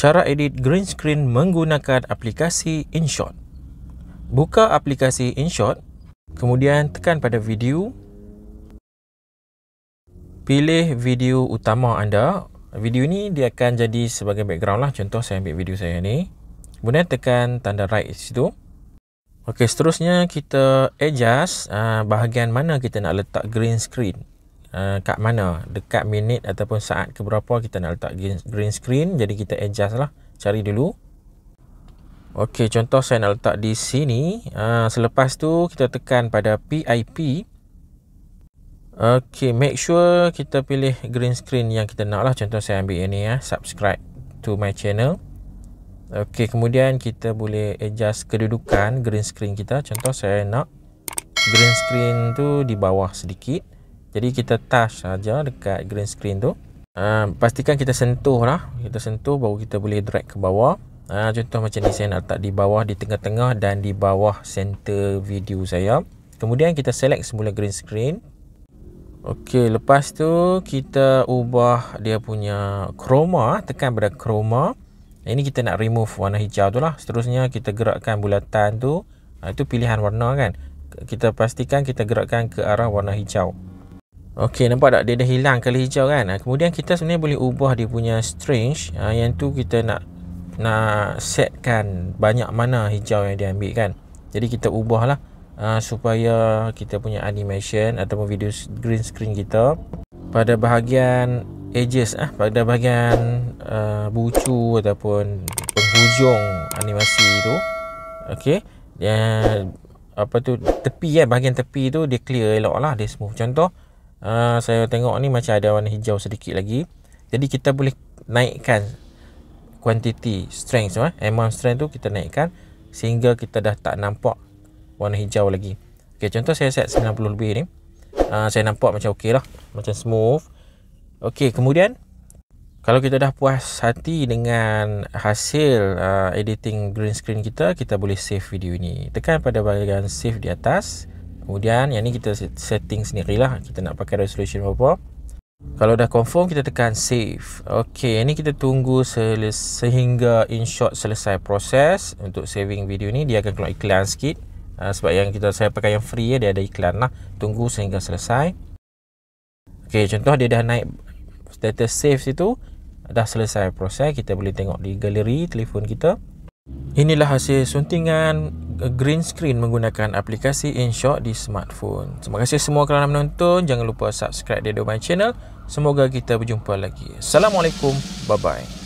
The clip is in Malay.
cara edit green screen menggunakan aplikasi InShot. Buka aplikasi InShot, kemudian tekan pada video. Pilih video utama anda. Video ni dia akan jadi sebagai background lah. Contoh saya ambil video saya ni. Kemudian tekan tanda right di situ. Okey, seterusnya kita adjust ah, bahagian mana kita nak letak green screen uh, kat mana dekat minit ataupun saat ke berapa kita nak letak green screen jadi kita adjust lah cari dulu Okey, contoh saya nak letak di sini uh, selepas tu kita tekan pada PIP Okey, make sure kita pilih green screen yang kita nak lah contoh saya ambil ini ya subscribe to my channel Okey, kemudian kita boleh adjust kedudukan green screen kita contoh saya nak green screen tu di bawah sedikit jadi kita touch saja dekat green screen tu. Ha, pastikan kita sentuh lah. Kita sentuh baru kita boleh drag ke bawah. Ha, contoh macam ni saya nak letak di bawah, di tengah-tengah dan di bawah center video saya. Kemudian kita select semula green screen. Okey, lepas tu kita ubah dia punya chroma. Tekan pada chroma. Ini kita nak remove warna hijau tu lah. Seterusnya kita gerakkan bulatan tu. Ha, itu pilihan warna kan. Kita pastikan kita gerakkan ke arah warna hijau. Okey nampak tak dia dah hilang kali hijau kan. Ah, kemudian kita sebenarnya boleh ubah dia punya strange ah, yang tu kita nak nak setkan banyak mana hijau yang dia ambil kan. Jadi kita ubahlah ah, supaya kita punya animation ataupun video green screen kita pada bahagian edges ah pada bahagian uh, bucu ataupun penghujung animasi tu. Okey. Dia apa tu tepi kan bahagian tepi tu dia clear eloklah dia smooth contoh Ah, saya tengok ni macam ada warna hijau sedikit lagi jadi kita boleh naikkan quantity strength tu eh? amount strength tu kita naikkan sehingga kita dah tak nampak warna hijau lagi ok contoh saya set 90 lebih ni uh, saya nampak macam okey lah macam smooth ok kemudian kalau kita dah puas hati dengan hasil uh, editing green screen kita kita boleh save video ni tekan pada bahagian save di atas Kemudian yang ni kita setting sendiri lah Kita nak pakai resolution berapa Kalau dah confirm kita tekan save Okay yang ni kita tunggu sehingga in short selesai proses Untuk saving video ni dia akan keluar iklan sikit uh, Sebab yang kita saya pakai yang free ya, dia ada iklan lah Tunggu sehingga selesai Okay contoh dia dah naik status save situ Dah selesai proses kita boleh tengok di galeri telefon kita Inilah hasil suntingan eh, green screen menggunakan aplikasi InShot di smartphone. Terima kasih semua kerana menonton. Jangan lupa subscribe Dedoman channel. Semoga kita berjumpa lagi. Assalamualaikum. Bye-bye.